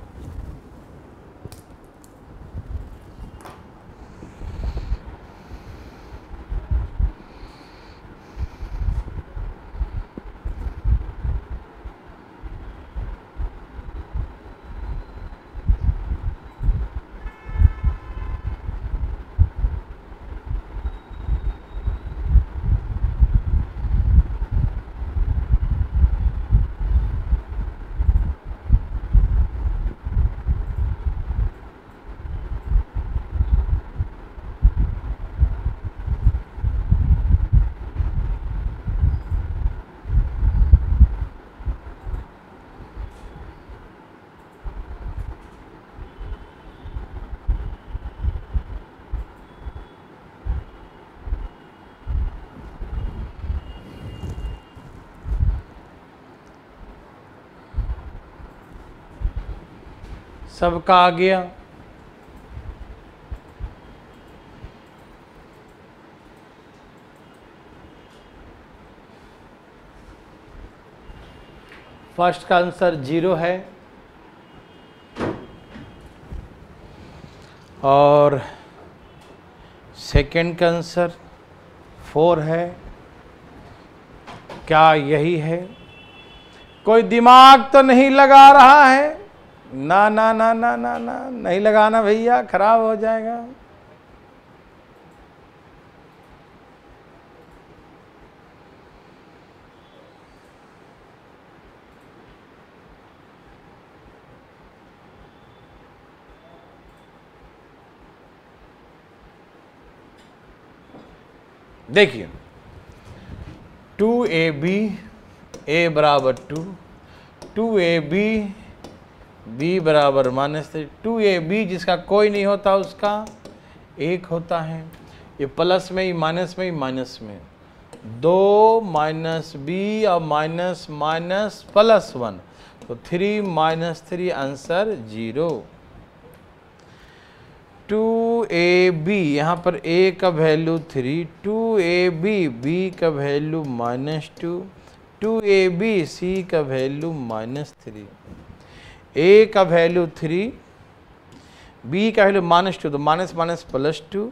सबका आ गया फर्स्ट का आंसर जीरो है और सेकंड का आंसर फोर है क्या यही है कोई दिमाग तो नहीं लगा रहा है ना ना ना ना ना ना नहीं लगाना भैया खराब हो जाएगा देखिए टू ए बी ए बराबर two two A B B बराबर minus three two A B जिसका कोई नहीं होता उसका एक होता है ये प्लस में ही माइनस में ही माइनस में दो माइनस बी और माइनस माइनस प्लस वन तो three minus three answer zero two A B यहाँ पर ए का value three two A B B का value minus two two A B C का वैल्यू माइनस थ्री ए का वैल्यू थ्री बी का वैल्यू माइनस टू तो माइनस माइनस प्लस टू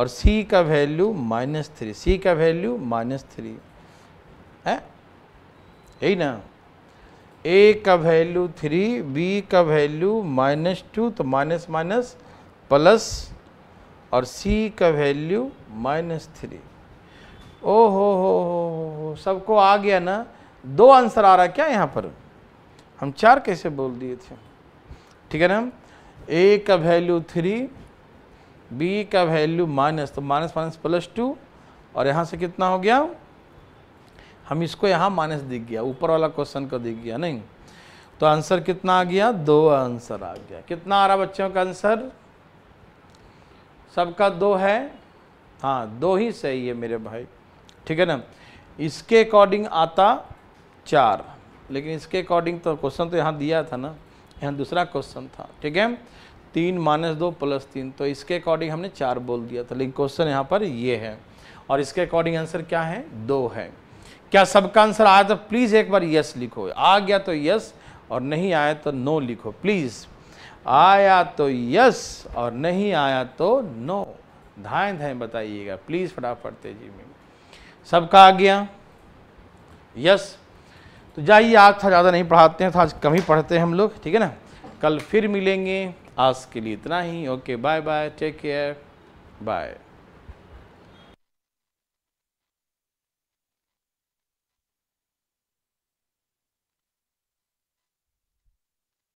और सी का वैल्यू माइनस थ्री सी का वैल्यू माइनस थ्री है यही ना ए का वैल्यू थ्री बी का वैल्यू माइनस टू तो माइनस माइनस प्लस और सी का वैल्यू माइनस थ्री ओ हो हो हो सबको आ गया ना दो आंसर आ रहा क्या यहाँ पर हम चार कैसे बोल दिए थे ठीक है ना ए का वैल्यू थ्री बी का वैल्यू माइनस तो माइनस माइनस प्लस टू और यहाँ से कितना हो गया हम इसको यहाँ माइनस दिख गया ऊपर वाला क्वेश्चन को दिख गया नहीं तो आंसर कितना आ गया दो आंसर आ गया कितना आ रहा बच्चों का आंसर सबका दो है हाँ दो ही सही है मेरे भाई ठीक है ना इसके अकॉर्डिंग आता चार लेकिन इसके अकॉर्डिंग तो क्वेश्चन तो यहाँ दिया था ना यहाँ दूसरा क्वेश्चन था ठीक है तीन माइनस दो प्लस तीन तो इसके अकॉर्डिंग हमने चार बोल दिया था लेकिन क्वेश्चन यहाँ पर ये है और इसके अकॉर्डिंग आंसर क्या है दो है क्या सबका आंसर आया तो प्लीज़ एक बार यस लिखो आ गया तो यस और नहीं आया तो नो लिखो प्लीज़ आया तो यस और नहीं आया तो नो धाएँ धाएँ बताइएगा प्लीज़ फटाफट तेजी में सबका आ गया यस तो जाइए आज था ज़्यादा नहीं पढ़ाते हैं था तो आज कम ही पढ़ते हैं हम लोग ठीक है ना कल फिर मिलेंगे आज के लिए इतना ही okay bye bye take care bye